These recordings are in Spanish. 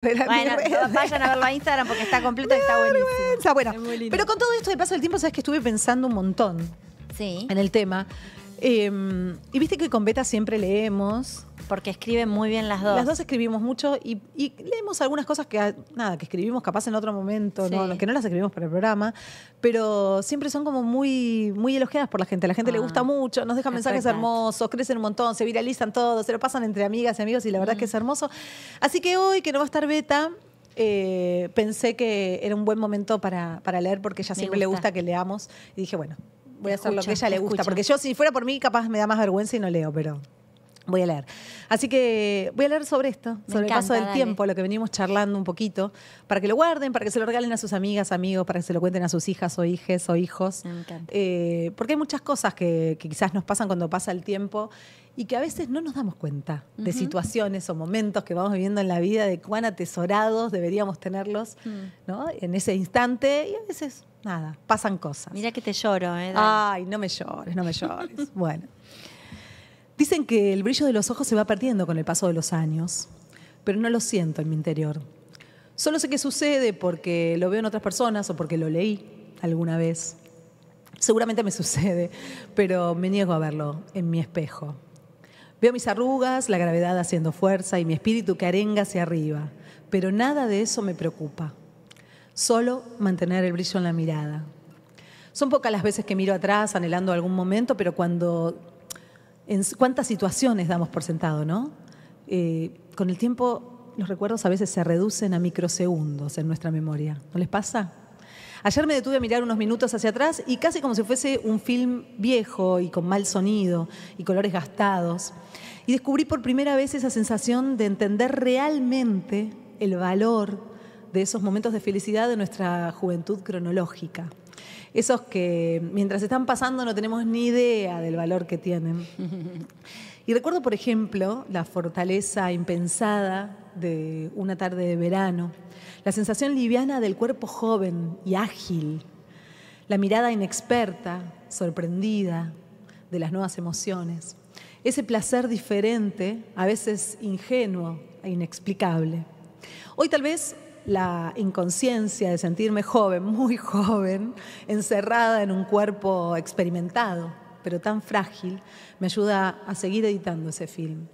Bueno, vayan a verlo a Instagram porque está completo y está buenísimo. Bueno, pero con todo esto de paso del tiempo, sabes que estuve pensando un montón en el tema. Em, y viste que con Beta siempre leemos porque escriben muy bien las dos. Las dos escribimos mucho y, leemos algunas cosas que, nada, que escribimos capaz en otro momento, que no las escribimos para el programa, pero siempre son como muy, muy elogiadas por la gente. la gente le ah, gusta mucho, nos dejan mensajes hermosos, crecen un montón, se viralizan todos, se lo pasan entre amigas y amigos y la verdad es que es mm. hermoso. Así que hoy que no va a estar Beta, eh, pensé que era un buen momento para, para leer porque ella siempre le gusta que leamos y dije, bueno, voy a hacer lo que ella le gusta, porque yo si fuera por mí capaz me da más vergüenza y no leo, pero Voy a leer. Así que voy a leer sobre esto, sobre el paso del tiempo, lo que venimos charlando un poquito, para que lo guarden, para que se lo regalen a sus amigas, amigos, para que se lo cuenten a sus hijas o hijes o hijos. Eh, porque hay muchas cosas que, quizás nos pasan cuando pasa el tiempo y que a veces no nos damos cuenta de situaciones o momentos que vamos viviendo en la vida, de cuán atesorados deberíamos tenerlos mm. en ese instante y a veces, nada, pasan cosas. Mira que te lloro, ¿eh? Ay, no me llores, no me llores. bueno. Dicen que el brillo de los ojos se va perdiendo con el paso de los años, pero no lo siento en mi interior. Solo sé que sucede porque lo veo en otras personas o porque lo leí alguna vez. Seguramente me sucede, pero me niego a verlo en mi espejo. Veo mis arrugas, la gravedad haciendo fuerza y mi espíritu que arenga hacia arriba, pero nada de eso me preocupa. Solo mantener el brillo en la mirada. Son pocas las veces que miro atrás anhelando algún momento, pero cuando cuántas situaciones damos por sentado, ¿no? Eh, con el tiempo los recuerdos a veces se reducen a microsegundos en nuestra memoria. ¿No les pasa? Ayer me detuve a mirar unos minutos hacia atrás y casi como si fuese un film viejo y con mal sonido y colores gastados. Y descubrí por primera vez esa sensación de entender realmente el valor de esos momentos de felicidad de nuestra juventud cronológica esos que mientras están pasando no tenemos ni idea del valor que tienen. Y recuerdo, por ejemplo, la fortaleza impensada de una tarde de verano, la sensación liviana del cuerpo joven y ágil, la mirada inexperta, sorprendida de las nuevas emociones, ese placer diferente, a veces ingenuo e inexplicable. Hoy tal vez la inconsciencia de sentirme joven, muy joven, encerrada en un cuerpo experimentado, pero tan frágil, me ayuda a seguir editando ese film.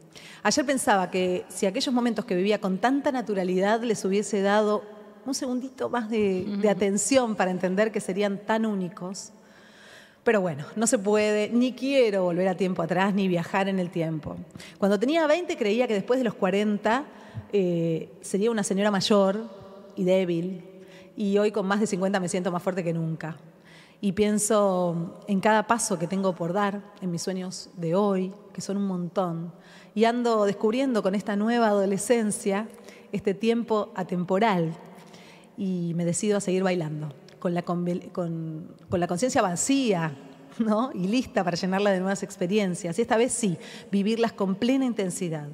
Ayer pensaba que si aquellos momentos que vivía con tanta naturalidad les hubiese dado un segundito más de, atención para entender que serían tan únicos, pero bueno, no se puede, ni quiero volver a tiempo atrás, ni viajar en el tiempo. Cuando tenía 20 creía que después de los 40 eh, sería una señora mayor y débil, y hoy con más de 50 me siento más fuerte que nunca. Y pienso en cada paso que tengo por dar, en mis sueños de hoy, que son un montón, y ando descubriendo con esta nueva adolescencia este tiempo atemporal, y me decido a seguir bailando, con la, la conciencia vacía, ¿no? y lista para llenarla de nuevas experiencias. Y esta vez sí, vivirlas con plena intensidad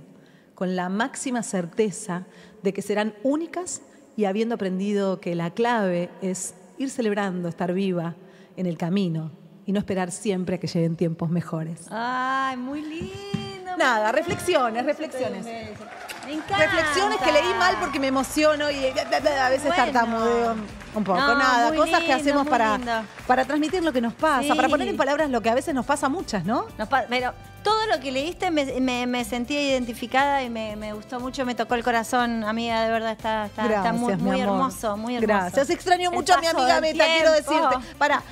con la máxima certeza de que serán únicas y habiendo aprendido que la clave es ir celebrando, estar viva en el camino y no esperar siempre a que lleguen tiempos mejores. ¡Ay, muy lindo! Nada, reflexiones, reflexiones. Reflexiones que leí mal porque me emociono y a veces bueno. un poco. Nada, cosas que hacemos para, para transmitir lo que nos pasa, para poner en palabras lo que a veces nos pasa a muchas, ¿no? pero todo lo que leíste me, me, sentí identificada y me, gustó mucho, me tocó el corazón, amiga, de verdad está, muy, hermoso, muy hermoso. Gracias, extraño mucho a mi amiga Meta, quiero decirte. Para.